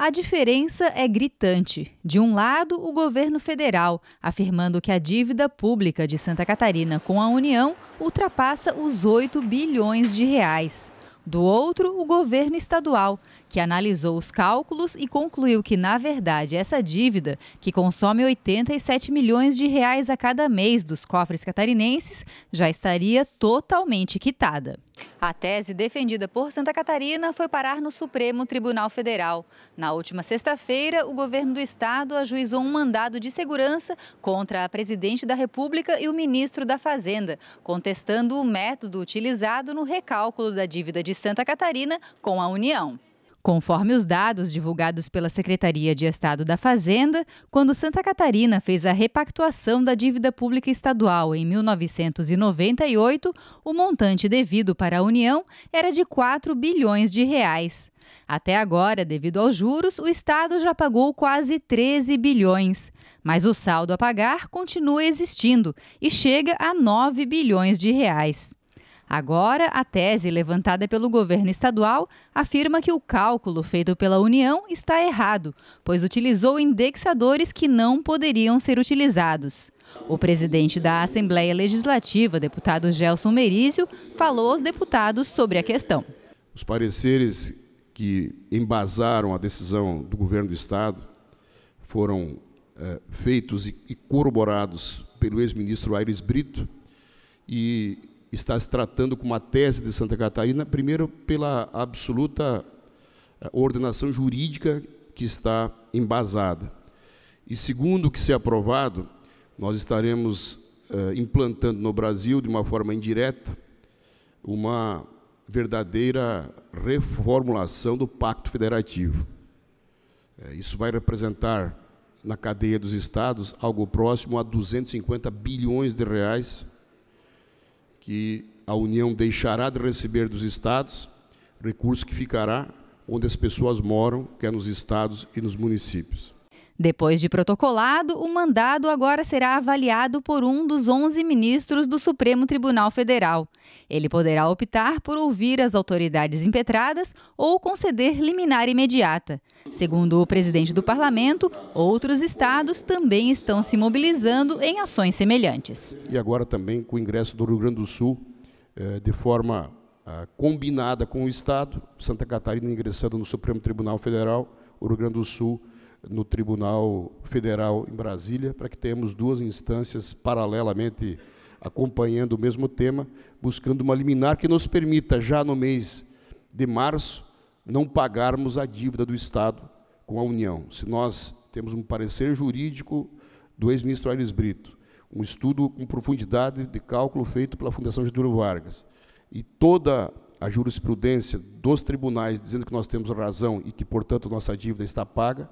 A diferença é gritante. De um lado, o governo federal, afirmando que a dívida pública de Santa Catarina com a União ultrapassa os 8 bilhões de reais. Do outro, o governo estadual, que analisou os cálculos e concluiu que, na verdade, essa dívida, que consome 87 milhões de reais a cada mês dos cofres catarinenses, já estaria totalmente quitada. A tese defendida por Santa Catarina foi parar no Supremo Tribunal Federal. Na última sexta-feira, o governo do estado ajuizou um mandado de segurança contra a presidente da República e o ministro da Fazenda, contestando o método utilizado no recálculo da dívida de Santa Catarina com a União. Conforme os dados divulgados pela Secretaria de Estado da Fazenda, quando Santa Catarina fez a repactuação da dívida pública estadual em 1998, o montante devido para a União era de 4 bilhões de reais. Até agora, devido aos juros, o Estado já pagou quase 13 bilhões. Mas o saldo a pagar continua existindo e chega a 9 bilhões de reais. Agora, a tese levantada pelo governo estadual afirma que o cálculo feito pela União está errado, pois utilizou indexadores que não poderiam ser utilizados. O presidente da Assembleia Legislativa, deputado Gelson Merizio, falou aos deputados sobre a questão. Os pareceres que embasaram a decisão do governo do Estado foram é, feitos e, e corroborados pelo ex-ministro Aires Brito e está se tratando com uma tese de Santa Catarina, primeiro pela absoluta eh, ordenação jurídica que está embasada. E segundo, que se aprovado, nós estaremos eh, implantando no Brasil, de uma forma indireta, uma verdadeira reformulação do Pacto Federativo. Eh, isso vai representar, na cadeia dos estados, algo próximo a 250 bilhões de reais que a União deixará de receber dos estados, recurso que ficará onde as pessoas moram, que é nos estados e nos municípios. Depois de protocolado, o mandado agora será avaliado por um dos 11 ministros do Supremo Tribunal Federal. Ele poderá optar por ouvir as autoridades impetradas ou conceder liminar imediata. Segundo o presidente do parlamento, outros estados também estão se mobilizando em ações semelhantes. E agora também com o ingresso do Rio Grande do Sul, eh, de forma ah, combinada com o Estado, Santa Catarina ingressando no Supremo Tribunal Federal, o Rio Grande do Sul no Tribunal Federal em Brasília, para que tenhamos duas instâncias paralelamente acompanhando o mesmo tema, buscando uma liminar que nos permita, já no mês de março, não pagarmos a dívida do Estado com a União. Se nós temos um parecer jurídico do ex-ministro Aires Brito, um estudo com profundidade de cálculo feito pela Fundação Getúlio Vargas, e toda a jurisprudência dos tribunais dizendo que nós temos razão e que, portanto, nossa dívida está paga,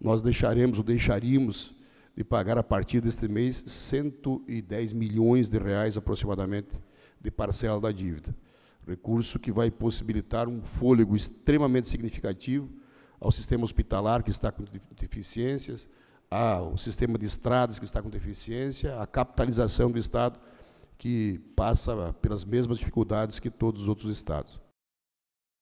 nós deixaremos ou deixaríamos de pagar a partir deste mês 110 milhões de reais aproximadamente de parcela da dívida. Recurso que vai possibilitar um fôlego extremamente significativo ao sistema hospitalar que está com deficiências, ao sistema de estradas que está com deficiência, à capitalização do Estado que passa pelas mesmas dificuldades que todos os outros estados.